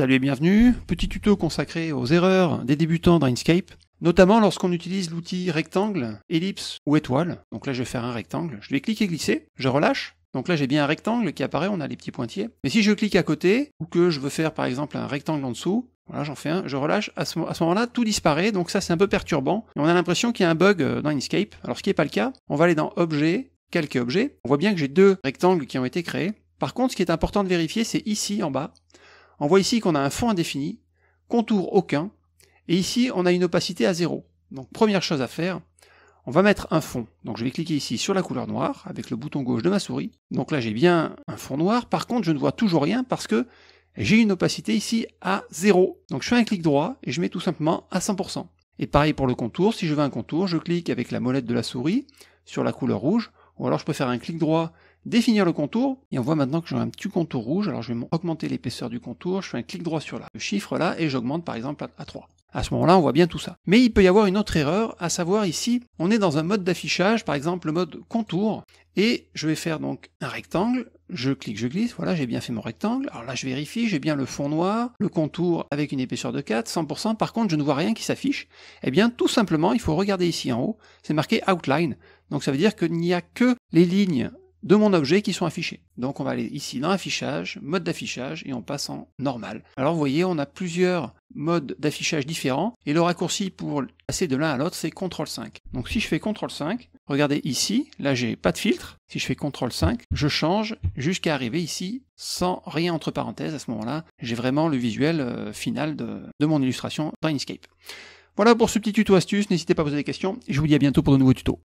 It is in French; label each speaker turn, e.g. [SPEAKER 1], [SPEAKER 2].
[SPEAKER 1] Salut et bienvenue. Petit tuto consacré aux erreurs des débutants dans Inkscape, notamment lorsqu'on utilise l'outil rectangle, ellipse ou étoile. Donc là, je vais faire un rectangle. Je vais cliquer glisser, je relâche. Donc là, j'ai bien un rectangle qui apparaît, on a les petits pointiers. Mais si je clique à côté, ou que je veux faire par exemple un rectangle en dessous, voilà, j'en fais un, je relâche, à ce, moment-là, tout disparaît, donc ça c'est un peu perturbant. on a l'impression qu'il y a un bug euh, dans Inkscape. Alors ce qui n'est pas le cas, on va aller dans Objet, Calquer Objet. On voit bien que j'ai deux rectangles qui ont été créés. Par contre, ce qui est important de vérifier, c'est ici en bas, on voit ici qu'on a un fond indéfini, contour aucun, et ici on a une opacité à 0. Donc première chose à faire, on va mettre un fond. Donc je vais cliquer ici sur la couleur noire avec le bouton gauche de ma souris. Donc là j'ai bien un fond noir, par contre je ne vois toujours rien parce que j'ai une opacité ici à 0. Donc je fais un clic droit et je mets tout simplement à 100%. Et pareil pour le contour, si je veux un contour, je clique avec la molette de la souris sur la couleur rouge, ou alors je peux faire un clic droit définir le contour, et on voit maintenant que j'ai un petit contour rouge, alors je vais augmenter l'épaisseur du contour, je fais un clic droit sur le chiffre là, et j'augmente par exemple à 3. À ce moment-là, on voit bien tout ça. Mais il peut y avoir une autre erreur, à savoir ici, on est dans un mode d'affichage, par exemple le mode contour, et je vais faire donc un rectangle, je clique, je glisse, voilà, j'ai bien fait mon rectangle. Alors là, je vérifie, j'ai bien le fond noir, le contour avec une épaisseur de 4, 100%, par contre, je ne vois rien qui s'affiche. et eh bien, tout simplement, il faut regarder ici en haut, c'est marqué Outline. Donc ça veut dire qu'il n'y a que les lignes de mon objet qui sont affichés. Donc on va aller ici dans affichage, mode d'affichage, et on passe en normal. Alors vous voyez, on a plusieurs modes d'affichage différents, et le raccourci pour passer de l'un à l'autre, c'est CTRL-5. Donc si je fais CTRL-5, regardez ici, là j'ai pas de filtre, si je fais CTRL-5, je change jusqu'à arriver ici sans rien entre parenthèses, à ce moment-là, j'ai vraiment le visuel euh, final de, mon illustration dans Inkscape. Voilà pour ce petit tuto astuce, n'hésitez pas à poser des questions, et je vous dis à bientôt pour de nouveaux tutos.